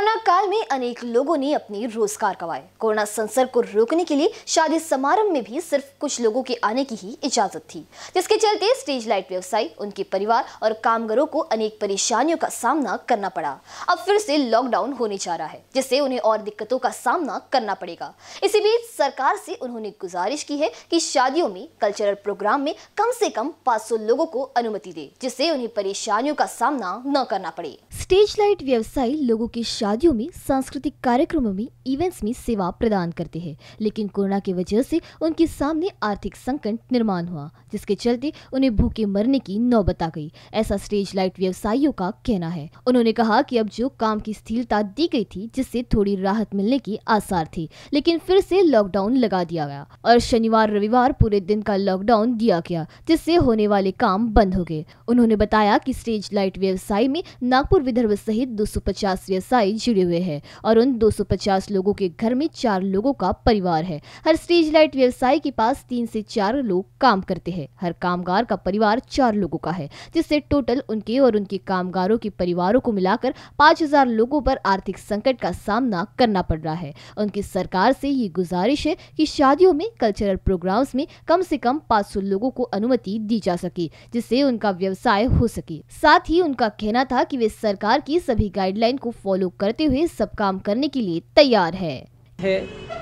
corona काल में अनेक लोगों ने अपने रोजगार कमाए कोरोना संसर्ग को रोकने के लिए शादी समारंभ में भी सिर्फ कुछ लोगों के आने की ही इजाजत थी जिसके चलते स्टेज लाइट व्यवसायी उनके परिवार और कामगारों को अनेक परेशानियों का सामना करना पड़ा अब फिर से लॉकडाउन होने जा रहा है जिससे उन्हें और दिक्कतों का सामना करना पड़ेगा इसी बीच सरकार से उन्होंने गुजारिश की है की शादियों में कल्चरल प्रोग्राम में कम से कम पाँच लोगों को अनुमति दे जिससे उन्हें परेशानियों का सामना न करना पड़े स्टेज लाइट व्यवसायी लोगों की शादियों में सांस्कृतिक कार्यक्रमों में इवेंट्स में सेवा प्रदान करते हैं लेकिन कोरोना की वजह से उनके सामने आर्थिक संकट निर्माण हुआ जिसके चलते उन्हें भूखे मरने की नौबत आ गई ऐसा स्टेज लाइट व्यवसायियों का कहना है उन्होंने कहा कि अब जो काम की स्थिरता दी गई थी जिससे थोड़ी राहत मिलने की आसार थी लेकिन फिर से लॉकडाउन लगा दिया गया और शनिवार रविवार पूरे दिन का लॉकडाउन दिया गया जिससे होने वाले काम बंद हो गए उन्होंने बताया की स्टेज लाइट व्यवसाय में नागपुर विधान गंधर्व सहित 250 व्यवसायी जुड़े हुए हैं और उन 250 लोगों के घर में चार लोगों का परिवार है हर स्टेज लाइट व्यवसायी के पास तीन से चार लोग काम करते हैं हर कामगार का परिवार चार लोगों का है जिससे टोटल उनके और उनके कामगारों के परिवारों को मिलाकर हजार लोगों पर आर्थिक संकट का सामना करना पड़ रहा है उनकी सरकार से ये गुजारिश है की शादियों में कल्चरल प्रोग्राम्स में कम से कम सौ लोगों को अनुमति दी जा सके जिससे उनका व्यवसाय हो सके साथ ही उनका कहना था कि वे सरकार सरकार की सभी गाइडलाइन को फॉलो करते हुए सब काम करने के लिए तैयार है हे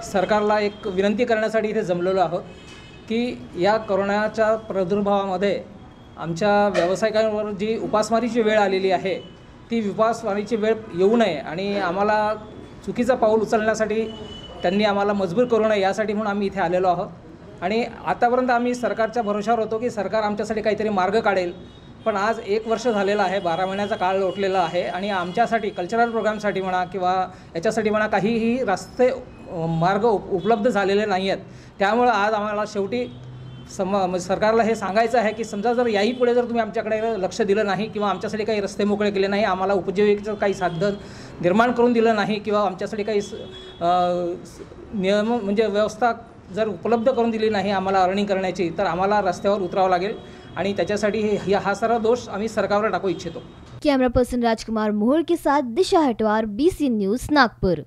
सरकारला एक विनंती करण्यासाठी इथे जमलेलो आहोत की या करोनाच्या प्रादुर्भावामध्ये आमच्या व्यावसायिकांवर जी उपासमारीची वेळ आलेली आहे ती उपासमारीची वेळ येऊ नये आणि आम्हाला चुकीचं पाऊल उचलण्यासाठी त्यांनी आम्हाला मजबूर करू नये यासाठी म्हणून आम्ही इथे आलेलो आहोत आणि आतापर्यंत आम्ही सरकारच्या भरोशावर होतो की सरकार आमच्यासाठी काहीतरी मार्ग काढेल पण आज एक वर्ष झालेलं आहे बारा महिन्याचा काळ लोटलेला आहे आणि आमच्यासाठी कल्चरल प्रोग्रामसाठी म्हणा किंवा याच्यासाठी म्हणा काहीही रस्ते मार्ग उप उपलब्ध झालेले नाही आहेत त्यामुळं आज आम्हाला शेवटी सम म्हणजे सरकारला हे सांगायचं आहे की समजा जर याही पुढे जर तुम्ही आमच्याकडे लक्ष दिलं नाही किंवा आमच्यासाठी काही रस्ते मोकळे केले नाही आम्हाला उपजीविकेचं काही साधन निर्माण करून दिलं नाही किंवा आमच्यासाठी काही नियम म्हणजे व्यवस्था जर उपलब्ध करून दिली नाही आम्हाला अर्निंग करण्याची तर आम्हाला रस्त्यावर उतरावं लागेल आणि त्याच्यासाठी हे हा सर्व दोष आम्ही सरकारवर टाकू इच्छितो कॅमेरा पर्सन राजकुमार मोहोळ के साथ Disha Hatwar B C news Nagpur